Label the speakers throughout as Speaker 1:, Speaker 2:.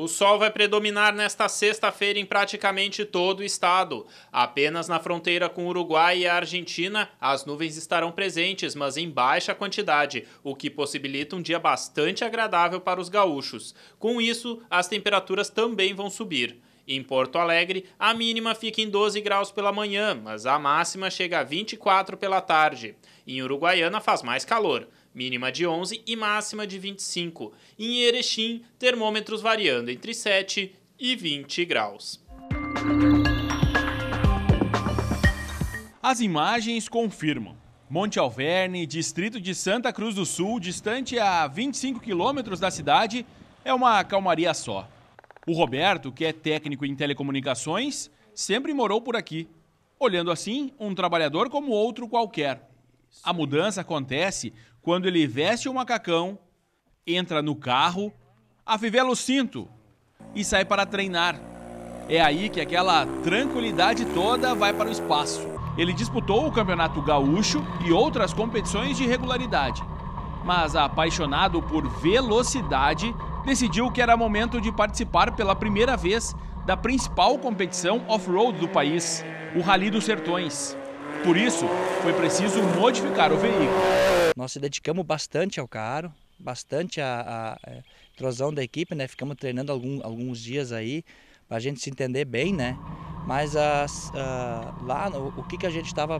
Speaker 1: O sol vai predominar nesta sexta-feira em praticamente todo o estado. Apenas na fronteira com Uruguai e a Argentina, as nuvens estarão presentes, mas em baixa quantidade, o que possibilita um dia bastante agradável para os gaúchos. Com isso, as temperaturas também vão subir. Em Porto Alegre, a mínima fica em 12 graus pela manhã, mas a máxima chega a 24 pela tarde. Em Uruguaiana faz mais calor mínima de 11 e máxima de 25. Em Erechim, termômetros variando entre 7 e 20 graus.
Speaker 2: As imagens confirmam. Monte Alverne, distrito de Santa Cruz do Sul, distante a 25 quilômetros da cidade, é uma calmaria só. O Roberto, que é técnico em telecomunicações, sempre morou por aqui. Olhando assim, um trabalhador como outro qualquer. A mudança acontece quando ele veste o macacão, entra no carro, afivela o cinto e sai para treinar. É aí que aquela tranquilidade toda vai para o espaço. Ele disputou o Campeonato Gaúcho e outras competições de regularidade, mas apaixonado por velocidade, decidiu que era momento de participar pela primeira vez da principal competição off-road do país, o Rally dos Sertões. Por isso,
Speaker 3: foi preciso modificar o veículo. Nós se dedicamos bastante ao carro, bastante à explosão é, da equipe, né? Ficamos treinando algum, alguns dias aí para a gente se entender bem, né? Mas as, ah, lá o, o que, que a gente estava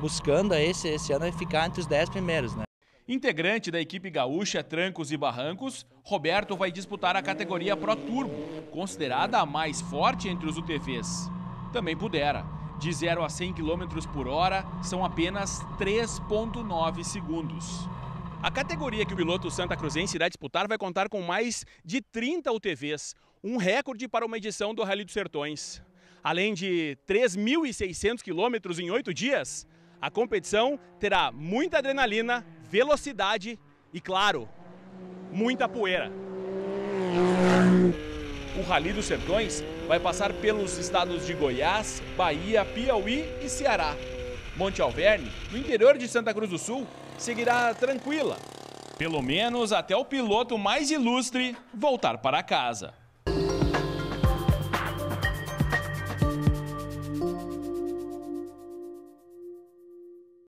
Speaker 3: buscando esse, esse ano é ficar entre os 10 primeiros, né?
Speaker 2: Integrante da equipe gaúcha Trancos e Barrancos, Roberto vai disputar a categoria Pro Turbo, considerada a mais forte entre os UTVs. Também pudera de 0 a 100 km por hora são apenas 3,9 segundos. A categoria que o piloto Santa Cruzense irá disputar vai contar com mais de 30 UTVs, um recorde para uma edição do Rally dos Sertões. Além de 3.600 quilômetros em oito dias, a competição terá muita adrenalina, velocidade e, claro, muita poeira o Rally dos Sertões vai passar pelos estados de Goiás, Bahia, Piauí e Ceará. Monte Alverne, no interior de Santa Cruz do Sul, seguirá tranquila, pelo menos até o piloto mais ilustre voltar para casa.